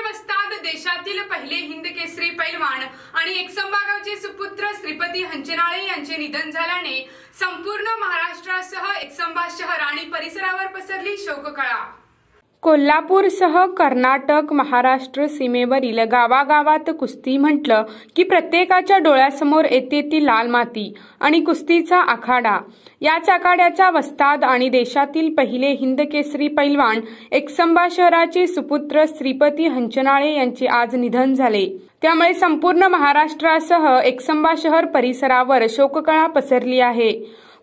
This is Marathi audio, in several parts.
वस्ताद देशातील पहिले हिंद केसरी पैलवान आणि एकसंबागावचे सुपुत्र श्रीपती हंचनाळे यांचे निधन झाल्याने संपूर्ण महाराष्ट्रासह एकसंबा शहर आणि परिसरावर पसरली शोककळा कोल्हापूरसह कर्नाटक महाराष्ट्र सीमेवरील गावागावात कुस्ती म्हटलं की प्रत्येकाच्या डोळ्यासमोर येते ती लाल माती आणि कुस्तीचा आखाडा याच आखाड्याचा वस्ताद आणि देशातील पहिले हिंदकेसरी पैलवान एकसंबा शहराचे सुपुत्र श्रीपती हंचनाळे यांचे आज निधन झाले त्यामुळे संपूर्ण महाराष्ट्रासह एकसंबा शहर परिसरावर शोककळा पसरली आहे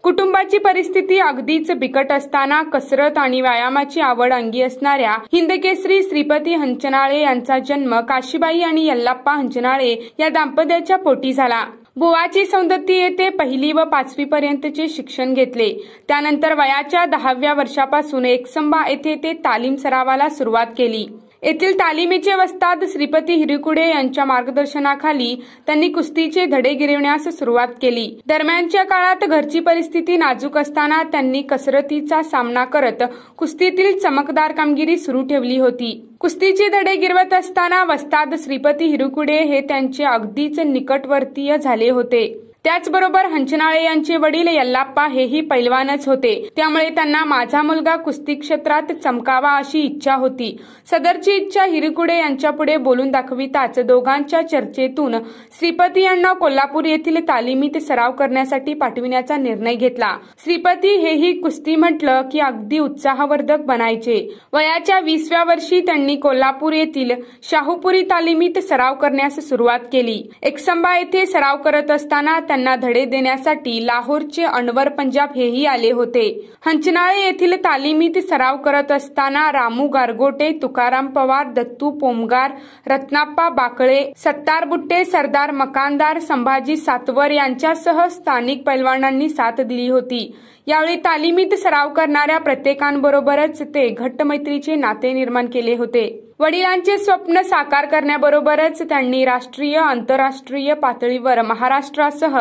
कुटुंबाची परिस्थिती अगदीच बिकट असताना कसरत आणि व्यायामाची आवड अंगी असणाऱ्या हिंदकेसरी श्रीपती हंचनाळे यांचा जन्म काशीबाई आणि यल्लाप्पा हंचनाळे या दाम्पत्याच्या पोटी झाला बुवाची सौंदती येथे पहिली व पाचवी पर्यंतचे शिक्षण घेतले त्यानंतर वयाच्या दहाव्या वर्षापासून एकसंबा येथे ते तालीम सरावाला सुरुवात केली येथील तालिमीचे वस्ताद श्रीपती हिरिकुडे यांच्या मार्गदर्शनाखाली त्यांनी कुस्तीचे धडे गिरवण्यास सुरुवात केली दरम्यानच्या काळात घरची परिस्थिती नाजूक असताना त्यांनी कसरतीचा सामना करत कुस्तीतील चमकदार कामगिरी सुरू ठेवली होती कुस्तीचे धडे गिरवत असताना वस्ताद श्रीपती हिरुकुडे हे त्यांचे अगदीच निकटवर्तीय झाले होते त्याचबरोबर हंचनाळे यांचे वडील यल्लाप्पा हेही पैलवानच होते त्यामुळे त्यांना माझा मुलगा कुस्ती क्षेत्रात चमकावा अशी इच्छा होती सदरची इच्छा हिरकुडे यांच्यापुढे बोलून दाखविताच दोघांच्या चर्चेतून श्रीपती यांना कोल्हापूर येथील तालीमीत सराव करण्यासाठी पाठविण्याचा निर्णय घेतला श्रीपती हेही कुस्ती म्हटलं की अगदी उत्साहवर्धक बनायचे वयाच्या वीसव्या वर्षी त्यांनी कोल्हापूर येथील शाहूपुरी तालीमीत सराव करण्यास सुरुवात केली एकसंबा येथे सराव करत असताना यांना धडे देण्यासाठी लाहोरचे अनवर पंजाब हेही आले होते हंचनाळे येथील तालिमीत सराव करत असताना रामू गारगोटे तुकाराम पवार दत्तू पोमगार रत्नाप्पा बाकळे सत्तार बुट्टे सरदार मकानदार संभाजी सातवर यांच्यासह स्थानिक पैलवानांनी साथ दिली होती यावेळी तालिमीत सराव करणाऱ्या प्रत्येकांबरोबरच ते घट्ट मैत्रीचे नाते निर्माण केले होते वडिलांचे स्वप्न साकार करण्याबरोबरच त्यांनी राष्ट्रीय आंतरराष्ट्रीय पातळीवर महाराष्ट्रासह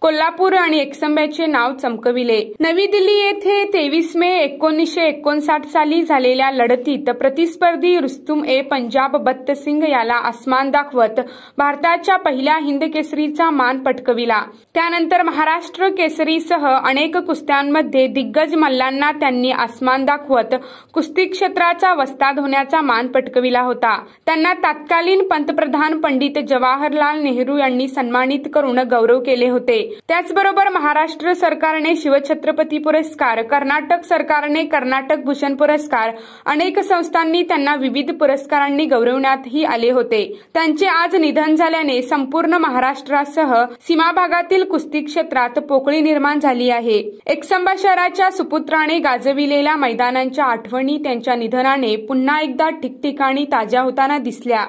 कोल्हापूर आणि एकसंब्याचे नाव चमकविले नवी दिल्ली येथे तेवीस मे एकोणीसशे एकोणसाठ साली झालेल्या लढतीत प्रतिस्पर्धी रुस्तुम ए पंजाब बत्त सिंग याला आसमान दाखवत भारताच्या पहिल्या हिंद केसरीचा मान पटकविला त्यानंतर महाराष्ट्र केसरीसह अनेक कुस्त्यांमध्ये दिग्गज मल्लांना त्यांनी आसमान दाखवत कुस्ती क्षेत्राचा वस्ताद होण्याचा मान पटकविला होता त्यांना तत्कालीन पंतप्रधान पंडित जवाहरलाल नेहरू यांनी सन्मानित करून गौरव केले होते त्याचबरोबर महाराष्ट्र सरकारने शिवछत्रपती पुरस्कार कर्नाटक सरकारने कर्नाटक भूषण पुरस्कार अनेक संस्थांनी त्यांना विविध पुरस्कारांनी गौरवण्यातही आले होते त्यांचे आज निधन झाल्याने संपूर्ण महाराष्ट्रासह सीमा भागातील कुस्ती क्षेत्रात पोकळी निर्माण झाली आहे एकसंबा शहराच्या सुपुत्राने गाजविलेल्या मैदानांच्या आठवणी त्यांच्या निधनाने पुन्हा एकदा ठिकठिकाणी आणि ताज्या होताना दिसल्या